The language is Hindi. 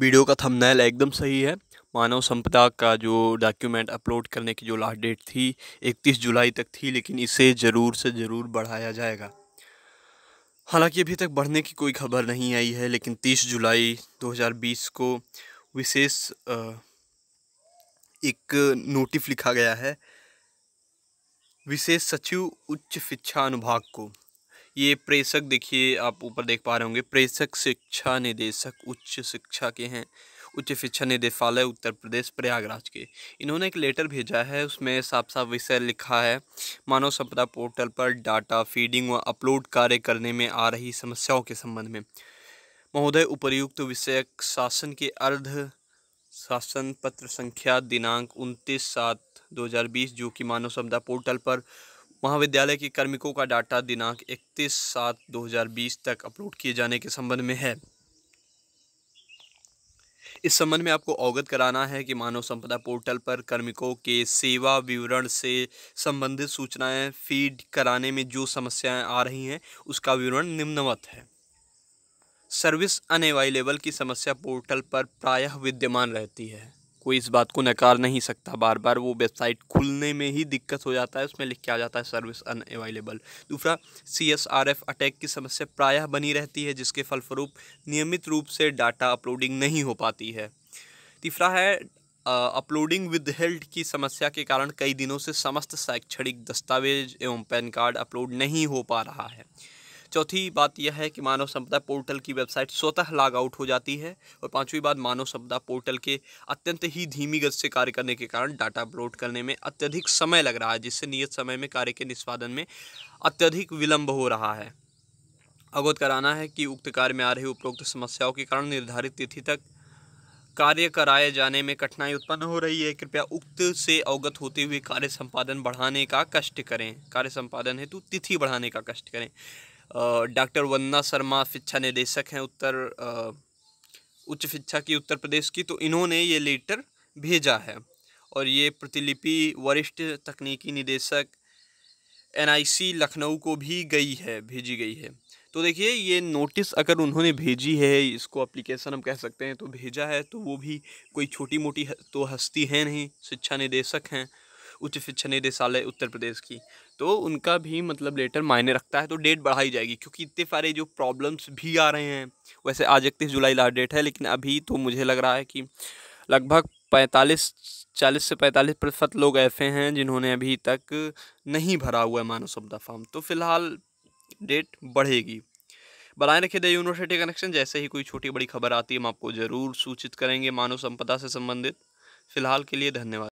वीडियो का थंबनेल एकदम सही है मानव संपदा का जो डॉक्यूमेंट अपलोड करने की जो लास्ट डेट थी 31 जुलाई तक थी लेकिन इसे ज़रूर से ज़रूर बढ़ाया जाएगा हालांकि अभी तक बढ़ने की कोई खबर नहीं आई है लेकिन 30 जुलाई 2020 को विशेष एक नोटिस लिखा गया है विशेष सचिव उच्च शिक्षा अनुभाग को ये प्रेषक देखिए आप ऊपर देख पा रहे होंगे प्रेषक शिक्षा निदेशक उच्च शिक्षा के हैं उच्च शिक्षा निदेशालय उत्तर प्रदेश प्रयागराज के इन्होंने एक लेटर भेजा है उसमें साफ साफ विषय लिखा है मानव संपदा पोर्टल पर डाटा फीडिंग व अपलोड कार्य करने में आ रही समस्याओं के संबंध में महोदय उपर्युक्त विषयक शासन के अर्ध शासन पत्र संख्या दिनांक उनतीस सात 2020 जो कि मानव संपदा पोर्टल पर महाविद्यालय के कार्मिकों का डाटा दिनांक 31 सात 2020 तक अपलोड किए जाने के संबंध में है इस संबंध में आपको अवगत कराना है कि मानव संपदा पोर्टल पर कार्मिकों के सेवा विवरण से संबंधित सूचनाएं फीड कराने में जो समस्याएं आ रही हैं उसका विवरण निम्नवत है सर्विस अनएवाइलेबल की समस्या पोर्टल पर प्रायः विद्यमान रहती है कोई इस बात को नकार नहीं सकता बार बार वो वेबसाइट खुलने में ही दिक्कत हो जाता है उसमें लिख के आ जाता है सर्विस अनअवेलेबल दूसरा सी अटैक की समस्या प्रायः बनी रहती है जिसके फलस्वरूप नियमित रूप से डाटा अपलोडिंग नहीं हो पाती है तीसरा है अपलोडिंग विद हेल्ड की समस्या के कारण कई दिनों से समस्त शैक्षणिक दस्तावेज एवं पैन कार्ड अपलोड नहीं हो पा रहा है चौथी बात यह है कि मानव संपदा पोर्टल की वेबसाइट स्वतः लॉग आउट हो जाती है और पाँचवीं बात मानव संपदा पोर्टल के अत्यंत ही धीमी गति से कार्य करने के कारण डाटा अपलोड करने में अत्यधिक समय लग रहा है जिससे नियत समय में कार्य के निष्पादन में अत्यधिक विलंब हो रहा है अवगत कराना है कि उक्त कार्य में आ रही उपरोक्त समस्याओं के कारण निर्धारित तिथि तक कार्य कराए जाने में कठिनाई उत्पन्न हो रही है कृपया उक्त से अवगत होते हुए कार्य संपादन बढ़ाने का कष्ट करें कार्य संपादन हेतु तिथि बढ़ाने का कष्ट करें डॉक्टर वंदना शर्मा शिक्षा निदेशक हैं उत्तर उच्च शिक्षा की उत्तर प्रदेश की तो इन्होंने ये लेटर भेजा है और ये प्रतिलिपि वरिष्ठ तकनीकी निदेशक एनआईसी लखनऊ को भी गई है भेजी गई है तो देखिए ये नोटिस अगर उन्होंने भेजी है इसको एप्लीकेशन हम कह सकते हैं तो भेजा है तो वो भी कोई छोटी मोटी तो हस्ती है नहीं शिक्षा निदेशक हैं उच्च शिक्षा निदेशालय उत्तर प्रदेश की तो उनका भी मतलब लेटर मायने रखता है तो डेट बढ़ाई जाएगी क्योंकि इतने सारे जो प्रॉब्लम्स भी आ रहे हैं वैसे आज इकतीस जुलाई लास्ट डेट है लेकिन अभी तो मुझे लग रहा है कि लगभग पैंतालीस चालीस से पैंतालीस प्रतिशत लोग ऐसे हैं जिन्होंने अभी तक नहीं भरा हुआ है मानव सब्दा फॉर्म तो फिलहाल डेट बढ़ेगी बनाए रखे द यूनिवर्सिटी कनेक्शन जैसे ही कोई छोटी बड़ी खबर आती है हम आपको ज़रूर सूचित करेंगे मानव संपदा से संबंधित फ़िलहाल के लिए धन्यवाद